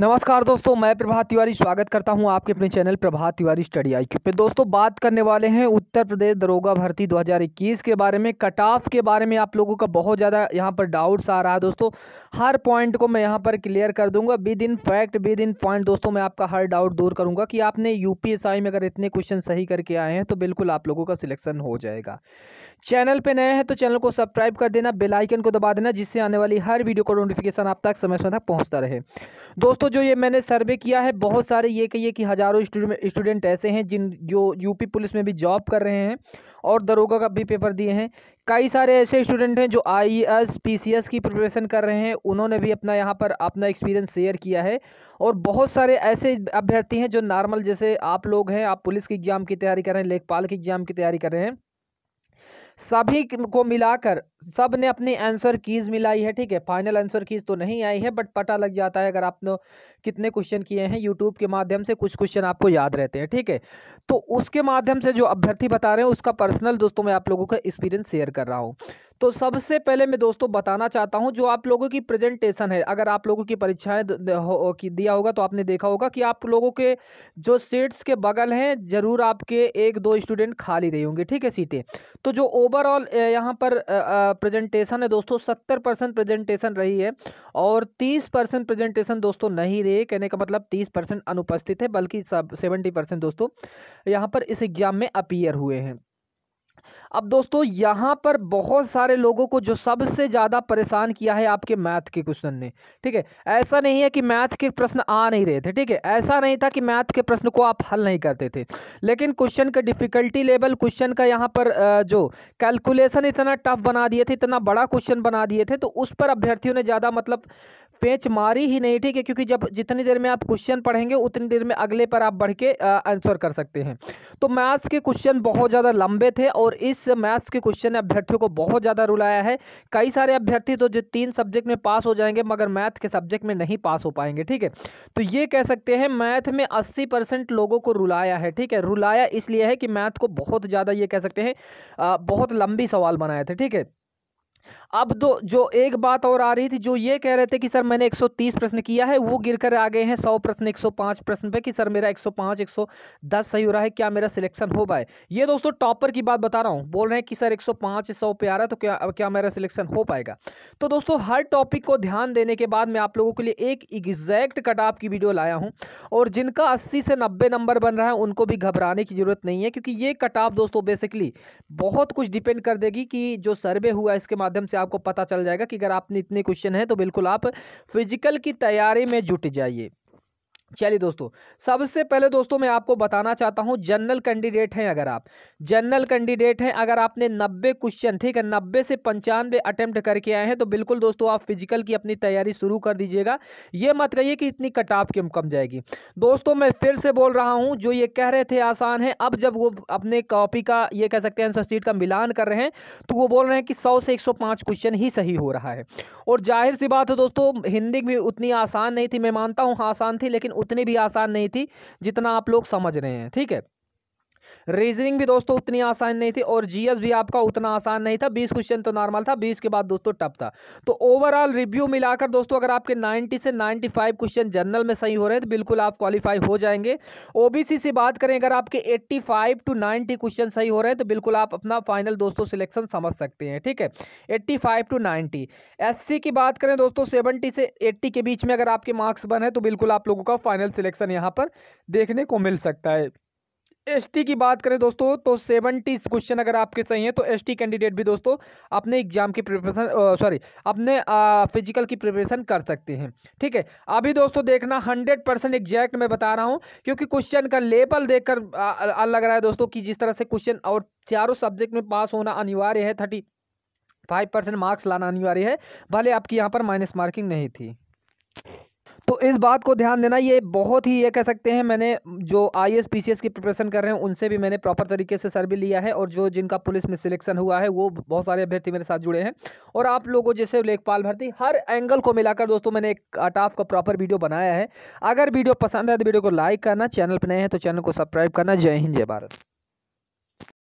नमस्कार दोस्तों मैं प्रभात तिवारी स्वागत करता हूं आपके अपने channel Prabhat Tiwari Study I पे दोस्तों बात करने वाले हैं उत्तर प्रदेश दरोगा भर्ती 2021 के बारे में कट ऑफ के बारे में आप लोगों का बहुत ज़्यादा यहां पर डाउट्स आ रहा है दोस्तों हर पॉइंट को मैं यहां पर क्लियर कर दूंगा within fact within point दोस्तों मैं आपका हर डाउट दूर करूँगा कि आपने यू में अगर इतने क्वेश्चन सही करके आए हैं तो बिल्कुल आप लोगों का सिलेक्शन हो जाएगा चैनल पर नए हैं तो चैनल को सब्सक्राइब कर देना बेलाइकन को दबा देना जिससे आने वाली हर वीडियो का नोटिफिकेशन आप तक समय समय तक पहुँचता रहे दोस्तों दोस्तों जो ये मैंने सर्वे किया है बहुत सारे ये कहिए कि हज़ारों स्टूडेंट ऐसे हैं जिन जो यूपी पुलिस में भी जॉब कर रहे हैं और दरोगा का भी पेपर दिए हैं कई सारे ऐसे स्टूडेंट हैं जो I S P C S की प्रिपरेशन कर रहे हैं उन्होंने भी अपना यहाँ पर अपना एक्सपीरियंस शेयर किया है और बहुत सारे ऐसे अभ्यर्थी हैं जो नॉर्मल जैसे आप लोग हैं आप पुलिस की एग्ज़ाम की तैयारी कर रहे हैं लेखपाल की एग्ज़ाम की तैयारी कर रहे हैं सभी को मिलाकर सब ने अपनी आंसर कीज़ मिलाई है ठीक है फाइनल आंसर कीज़ तो नहीं आई है बट पता लग जाता है अगर आपने कितने क्वेश्चन किए हैं यूट्यूब के माध्यम से कुछ क्वेश्चन आपको याद रहते हैं ठीक है तो उसके माध्यम से जो अभ्यर्थी बता रहे हैं उसका पर्सनल दोस्तों मैं आप लोगों का एक्सपीरियंस शेयर कर रहा हूँ तो सबसे पहले मैं दोस्तों बताना चाहता हूँ जो आप लोगों की प्रेजेंटेशन है अगर आप लोगों की परीक्षाएं हो, की दिया होगा तो आपने देखा होगा कि आप लोगों के जो सीट्स के बगल हैं ज़रूर आपके एक दो स्टूडेंट खाली रही होंगे ठीक है सीटें तो जो ओवरऑल यहाँ पर प्रेजेंटेशन है दोस्तों सत्तर परसेंट प्रेजेंटेशन रही है और तीस परसेंट प्रेजेंटेशन दोस्तों नहीं रही कहने का मतलब तीस परसेंट अनुपस्थित है बल्कि सब सेवेंटी परसेंट दोस्तों यहाँ पर इस एग्जाम में अपियर हुए हैं अब दोस्तों यहाँ पर बहुत सारे लोगों को जो सबसे ज़्यादा परेशान किया है आपके मैथ के क्वेश्चन ने ठीक है ऐसा नहीं है कि मैथ के प्रश्न आ नहीं रहे थे ठीक है ऐसा नहीं था कि मैथ के प्रश्न को आप हल नहीं करते थे लेकिन क्वेश्चन का डिफ़िकल्टी लेवल क्वेश्चन का यहाँ पर जो कैलकुलेशन इतना टफ बना दिए थे इतना बड़ा क्वेश्चन बना दिए थे तो उस पर अभ्यर्थियों ने ज़्यादा मतलब पेच मारी ही नहीं ठीक है क्योंकि जब जितनी देर में आप क्वेश्चन पढ़ेंगे उतनी देर में अगले पर आप बढ़ के आंसर कर सकते हैं तो मैथ्स के क्वेश्चन बहुत ज़्यादा लंबे थे और इस इस मैथ्स के क्वेश्चन ने अभ्यर्थियों को बहुत ज़्यादा रुलाया है कई सारे अभ्यर्थी तो जो तीन सब्जेक्ट में पास हो जाएंगे मगर मैथ के सब्जेक्ट में नहीं पास हो पाएंगे ठीक है तो ये कह सकते हैं मैथ में अस्सी लोगों को रुलाया है ठीक है रुलाया इसलिए है कि मैथ को बहुत ज़्यादा ये कह सकते हैं बहुत लंबी सवाल बनाए थे ठीक है अब दो जो एक बात और आ रही थी जो ये कह रहे थे कि सर मैंने 130 प्रश्न किया है वो गिरकर आ गए हैं 100 प्रश्न 105 प्रश्न पे कि सर मेरा 105 110 सही हो रहा है क्या मेरा सिलेक्शन हो पाए ये दोस्तों टॉपर की बात बता रहा हूँ बोल रहे हैं कि सर एक सौ पे आ रहा है तो क्या क्या मेरा सिलेक्शन हो पाएगा तो दोस्तों हर टॉपिक को ध्यान देने के बाद मैं आप लोगों के लिए एक एग्जैक्ट कट ऑफ की वीडियो लाया हूँ और जिनका अस्सी से नब्बे नंबर बन रहा है उनको भी घबराने की जरूरत नहीं है क्योंकि ये कट ऑफ दोस्तों बेसिकली बहुत कुछ डिपेंड कर देगी कि जो सर्वे हुआ इसके माध्यम से आपको पता चल जाएगा कि अगर आपने इतने क्वेश्चन हैं तो बिल्कुल आप फिजिकल की तैयारी में जुट जाइए चलिए दोस्तों सबसे पहले दोस्तों मैं आपको बताना चाहता हूँ जनरल कैंडिडेट हैं अगर आप जनरल कैंडिडेट हैं अगर आपने 90 क्वेश्चन ठीक है 90 से पंचानवे अटैम्प्ट करके आए हैं तो बिल्कुल दोस्तों आप फिजिकल की अपनी तैयारी शुरू कर दीजिएगा ये मत कहिए कि इतनी कटाप क्यों कम जाएगी दोस्तों मैं फिर से बोल रहा हूँ जो ये कह रहे थे आसान है अब जब वो अपने कॉपी का ये कह सकते हैं आंसर सीट का मिलान कर रहे हैं तो वो बोल रहे हैं कि सौ से एक क्वेश्चन ही सही हो रहा है और जाहिर सी बात है दोस्तों हिंदी भी उतनी आसान नहीं थी मैं मानता हूँ आसान थी लेकिन उतनी भी आसान नहीं थी जितना आप लोग समझ रहे हैं ठीक है रीजनिंग भी दोस्तों उतनी आसान नहीं थी और जीएस भी आपका उतना आसान नहीं था बीस क्वेश्चन तो नॉर्मल था बीस के बाद दोस्तों टफ था तो ओवरऑल रिव्यू मिलाकर दोस्तों अगर आपके नाइन्टी से नाइन्टी क्वेश्चन जनरल में सही हो रहे हैं तो बिल्कुल आप क्वालिफाई हो जाएंगे ओबीसी से बात करें अगर आपके एट्टी टू नाइन्टी क्वेश्चन सही हो रहे हैं तो बिल्कुल आप अपना फाइनल दोस्तों सिलेक्शन समझ सकते हैं ठीक है एट्टी टू नाइन्टी एस की बात करें दोस्तों सेवेंटी से एट्टी के बीच में अगर आपके मार्क्स बने तो बिल्कुल आप लोगों का फाइनल सिलेक्शन यहाँ पर देखने को मिल सकता है एसटी की बात करें दोस्तों तो सेवेंटी क्वेश्चन अगर आपके सही हैं तो एसटी कैंडिडेट भी दोस्तों अपने एग्जाम की प्रिपरेशन सॉरी अपने फिजिकल की प्रिपरेशन कर सकते हैं ठीक है अभी दोस्तों देखना हंड्रेड परसेंट एग्जैक्ट मैं बता रहा हूँ क्योंकि क्वेश्चन का लेबल देखकर लग रहा है दोस्तों कि जिस तरह से क्वेश्चन और चारों सब्जेक्ट में पास होना अनिवार्य है थर्टी फाइव परसेंट मार्क्स लाना अनिवार्य है भले आपकी यहाँ पर माइनस मार्किंग नहीं थी तो इस बात को ध्यान देना ये बहुत ही ये कह सकते हैं मैंने जो आई एस की प्रिपरेशन कर रहे हैं उनसे भी मैंने प्रॉपर तरीके से सर्वे लिया है और जो जिनका पुलिस में सिलेक्शन हुआ है वो बहुत सारे अभ्यर्थी मेरे साथ जुड़े हैं और आप लोगों जैसे लेखपाल भर्ती हर एंगल को मिलाकर दोस्तों मैंने एक अटाफ का प्रॉपर वीडियो बनाया है अगर वीडियो पसंद है तो वीडियो को लाइक करना चैनल पर नए हैं तो चैनल को सब्सक्राइब करना जय हिंद जय भारत